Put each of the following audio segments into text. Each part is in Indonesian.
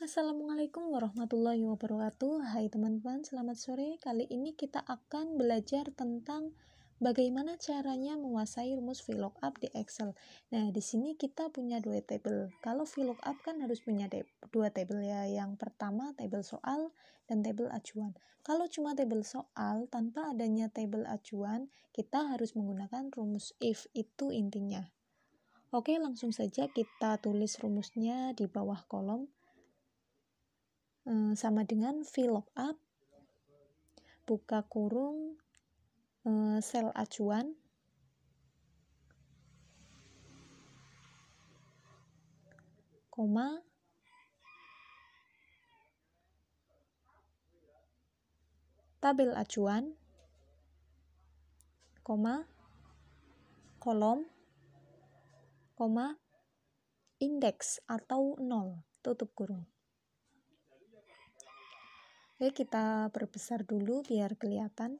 Assalamualaikum warahmatullahi wabarakatuh. Hai teman-teman, selamat sore. Kali ini kita akan belajar tentang bagaimana caranya menguasai rumus VLOOKUP di Excel. Nah, di sini kita punya dua table. Kalau VLOOKUP kan harus punya dua table ya. Yang pertama table soal dan table acuan. Kalau cuma table soal tanpa adanya table acuan, kita harus menggunakan rumus if itu intinya. Oke, langsung saja kita tulis rumusnya di bawah kolom. Eh, sama dengan up buka kurung eh, sel acuan koma tabel acuan koma kolom koma indeks atau nol tutup kurung Oke, kita perbesar dulu biar kelihatan.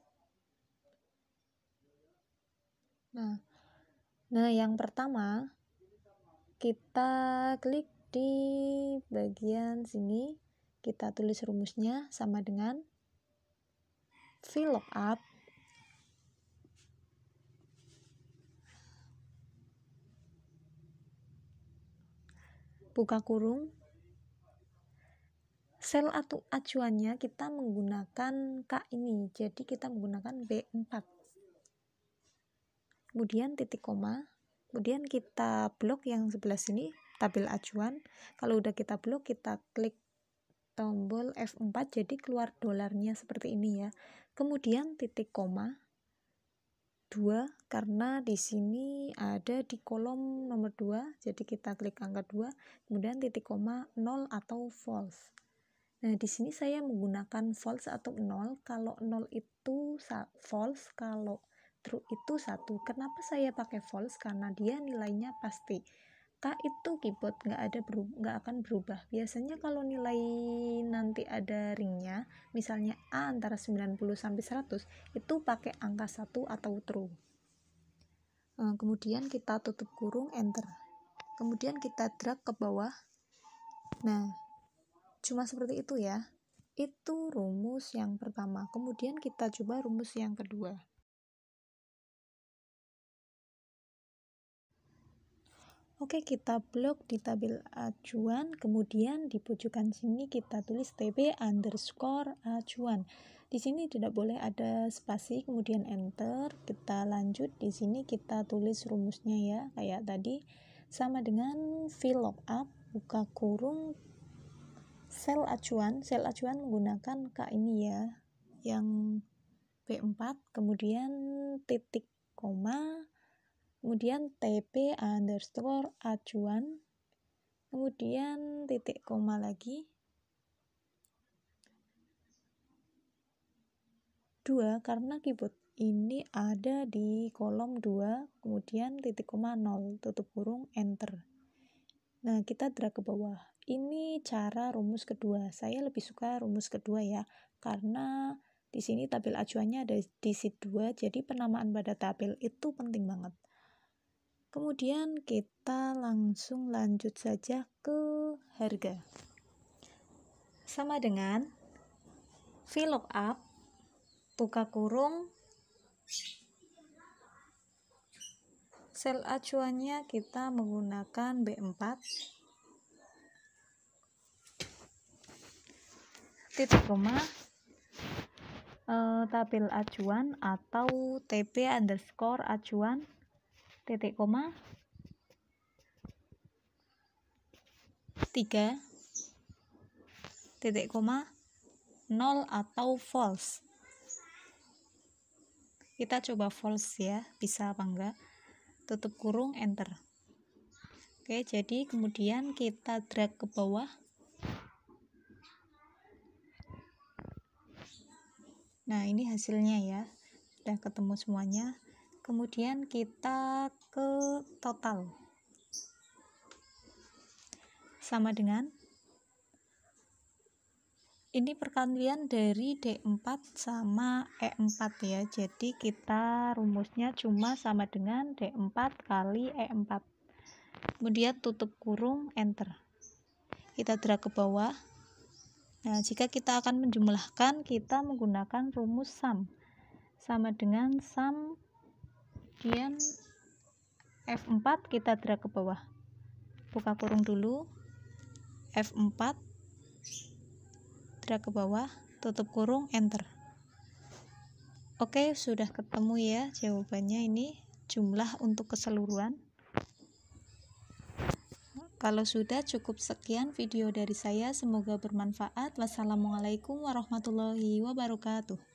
Nah, nah yang pertama kita klik di bagian sini, kita tulis rumusnya sama dengan VLOOKUP buka kurung sel atau acuannya kita menggunakan K ini jadi kita menggunakan B4 kemudian titik koma kemudian kita blok yang sebelah sini tabel acuan kalau udah kita blok kita klik tombol F4 jadi keluar dolarnya seperti ini ya kemudian titik koma 2 karena di sini ada di kolom nomor 2 jadi kita klik angka 2 kemudian titik koma 0 atau false Nah, di sini saya menggunakan false atau nol. Kalau nol itu false, kalau true itu satu. Kenapa saya pakai false? Karena dia nilainya pasti. K itu keyboard nggak ada nggak akan berubah. Biasanya kalau nilai nanti ada ringnya, misalnya A antara 90 sampai 100, itu pakai angka satu atau true. Eh, kemudian kita tutup kurung, enter. Kemudian kita drag ke bawah. Nah, Cuma seperti itu ya. Itu rumus yang pertama. Kemudian kita coba rumus yang kedua. Oke, kita blok di tabel acuan, kemudian di pojokan sini kita tulis TB underscore acuan. Di sini tidak boleh ada spasi, kemudian enter. Kita lanjut, di sini kita tulis rumusnya ya, kayak tadi. Sama dengan up buka kurung, sel acuan sel acuan menggunakan K ini ya yang p 4 kemudian titik koma kemudian TP underscore acuan kemudian titik koma lagi 2 karena keyboard ini ada di kolom 2 kemudian titik koma 0 tutup kurung enter Nah, kita drag ke bawah. Ini cara rumus kedua. Saya lebih suka rumus kedua ya, karena di sini tabel acuannya ada di sheet 2, jadi penamaan pada tabel itu penting banget. Kemudian kita langsung lanjut saja ke harga. Sama dengan VLOOKUP, buka kurung, sel acuannya kita menggunakan B4 titik koma e, tabel acuan atau TP underscore acuan titik koma 3 titik koma 0 atau false kita coba false ya bisa apa enggak tutup kurung enter oke jadi kemudian kita drag ke bawah nah ini hasilnya ya sudah ketemu semuanya kemudian kita ke total sama dengan ini perkalian dari D4 sama E4 ya jadi kita rumusnya cuma sama dengan D4 kali E4 kemudian tutup kurung enter kita drag ke bawah nah jika kita akan menjumlahkan kita menggunakan rumus sum sama dengan sum kemudian F4 kita drag ke bawah buka kurung dulu F4 tidak ke bawah tutup kurung enter oke sudah ketemu ya jawabannya ini jumlah untuk keseluruhan kalau sudah cukup sekian video dari saya semoga bermanfaat wassalamualaikum warahmatullahi wabarakatuh